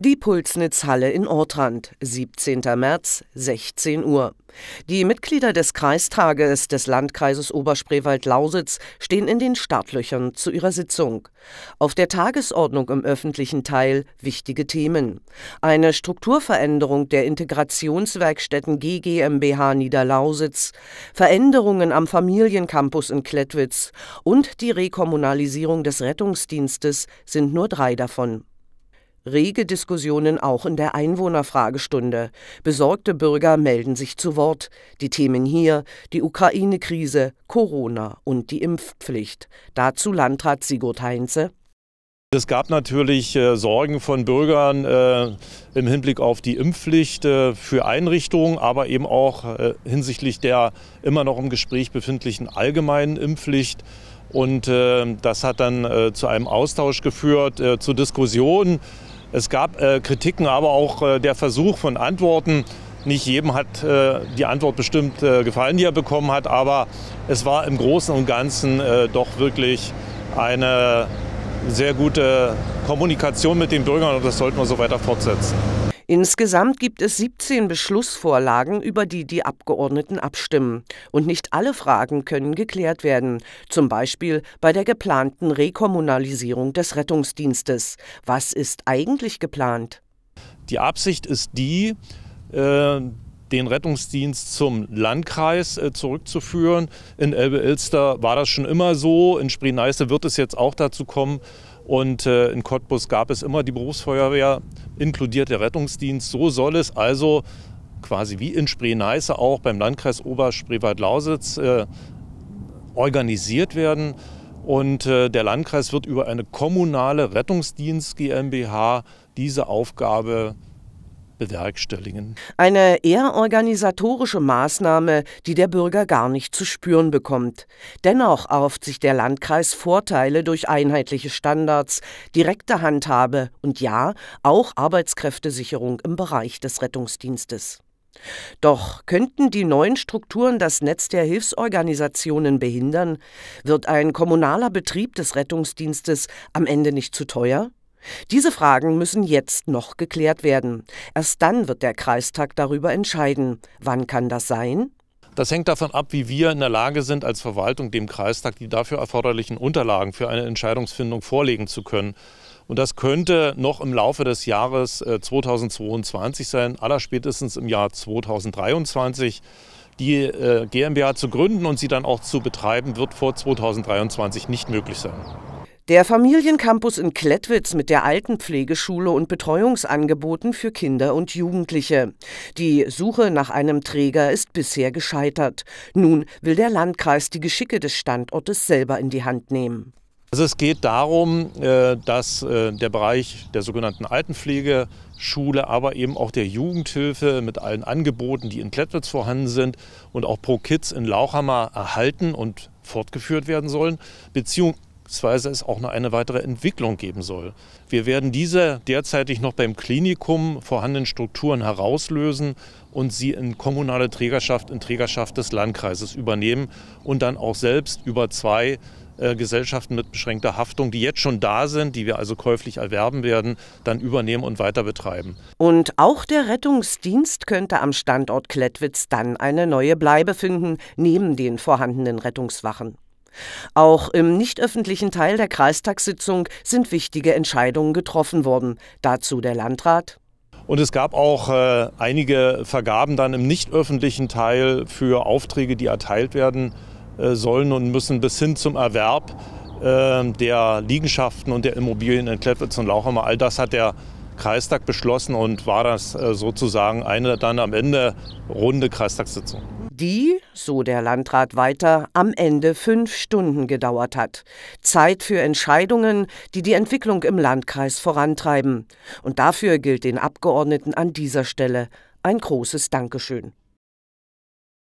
Die Pulsnitzhalle in Ortrand, 17. März, 16 Uhr. Die Mitglieder des Kreistages des Landkreises Oberspreewald-Lausitz stehen in den Startlöchern zu ihrer Sitzung. Auf der Tagesordnung im öffentlichen Teil wichtige Themen. Eine Strukturveränderung der Integrationswerkstätten GGMBH Niederlausitz, Veränderungen am Familiencampus in Klettwitz und die Rekommunalisierung des Rettungsdienstes sind nur drei davon. Rege Diskussionen auch in der Einwohnerfragestunde. Besorgte Bürger melden sich zu Wort. Die Themen hier die Ukraine-Krise, Corona und die Impfpflicht. Dazu Landrat Sigurd Heinze. Es gab natürlich äh, Sorgen von Bürgern äh, im Hinblick auf die Impfpflicht äh, für Einrichtungen, aber eben auch äh, hinsichtlich der immer noch im Gespräch befindlichen allgemeinen Impfpflicht. Und äh, das hat dann äh, zu einem Austausch geführt, zu Diskussionen. Es gab äh, Kritiken, aber auch äh, der Versuch von Antworten. Nicht jedem hat äh, die Antwort bestimmt äh, gefallen, die er bekommen hat, aber es war im Großen und Ganzen äh, doch wirklich eine sehr gute Kommunikation mit den Bürgern und das sollten wir so weiter fortsetzen. Insgesamt gibt es 17 Beschlussvorlagen, über die die Abgeordneten abstimmen. Und nicht alle Fragen können geklärt werden, zum Beispiel bei der geplanten Rekommunalisierung des Rettungsdienstes. Was ist eigentlich geplant? Die Absicht ist die, äh, den Rettungsdienst zum Landkreis äh, zurückzuführen. In Elbe-Ilster war das schon immer so. In Spree-Neiße wird es jetzt auch dazu kommen. Und äh, in Cottbus gab es immer die Berufsfeuerwehr, inkludiert der Rettungsdienst. So soll es also quasi wie in Spree-Neiße auch beim Landkreis Oberspreewald-Lausitz äh, organisiert werden. Und äh, der Landkreis wird über eine kommunale Rettungsdienst GmbH diese Aufgabe bewerkstelligen. Eine eher organisatorische Maßnahme, die der Bürger gar nicht zu spüren bekommt. Dennoch erhofft sich der Landkreis Vorteile durch einheitliche Standards, direkte Handhabe und ja, auch Arbeitskräftesicherung im Bereich des Rettungsdienstes. Doch könnten die neuen Strukturen das Netz der Hilfsorganisationen behindern? Wird ein kommunaler Betrieb des Rettungsdienstes am Ende nicht zu teuer? Diese Fragen müssen jetzt noch geklärt werden. Erst dann wird der Kreistag darüber entscheiden. Wann kann das sein? Das hängt davon ab, wie wir in der Lage sind, als Verwaltung dem Kreistag die dafür erforderlichen Unterlagen für eine Entscheidungsfindung vorlegen zu können. Und das könnte noch im Laufe des Jahres 2022 äh, sein, allerspätestens im Jahr 2023. Die äh, GmbH zu gründen und sie dann auch zu betreiben, wird vor 2023 nicht möglich sein. Der Familiencampus in Klettwitz mit der Altenpflegeschule und Betreuungsangeboten für Kinder und Jugendliche. Die Suche nach einem Träger ist bisher gescheitert. Nun will der Landkreis die Geschicke des Standortes selber in die Hand nehmen. Also es geht darum, äh, dass äh, der Bereich der sogenannten Altenpflegeschule, aber eben auch der Jugendhilfe mit allen Angeboten, die in Klettwitz vorhanden sind und auch Pro Kids in Lauchhammer erhalten und fortgeführt werden sollen, Beziehung beziehungsweise es auch noch eine weitere Entwicklung geben soll. Wir werden diese derzeitig noch beim Klinikum vorhandenen Strukturen herauslösen und sie in kommunale Trägerschaft, in Trägerschaft des Landkreises übernehmen und dann auch selbst über zwei äh, Gesellschaften mit beschränkter Haftung, die jetzt schon da sind, die wir also käuflich erwerben werden, dann übernehmen und weiter betreiben. Und auch der Rettungsdienst könnte am Standort Klettwitz dann eine neue Bleibe finden, neben den vorhandenen Rettungswachen. Auch im nicht öffentlichen Teil der Kreistagssitzung sind wichtige Entscheidungen getroffen worden. Dazu der Landrat. Und es gab auch äh, einige Vergaben dann im nicht öffentlichen Teil für Aufträge, die erteilt werden äh, sollen und müssen bis hin zum Erwerb äh, der Liegenschaften und der Immobilien in Kleppitz und Lauchhammer. All das hat der Kreistag beschlossen und war das äh, sozusagen eine dann am Ende runde Kreistagssitzung die, so der Landrat weiter, am Ende fünf Stunden gedauert hat. Zeit für Entscheidungen, die die Entwicklung im Landkreis vorantreiben. Und dafür gilt den Abgeordneten an dieser Stelle ein großes Dankeschön.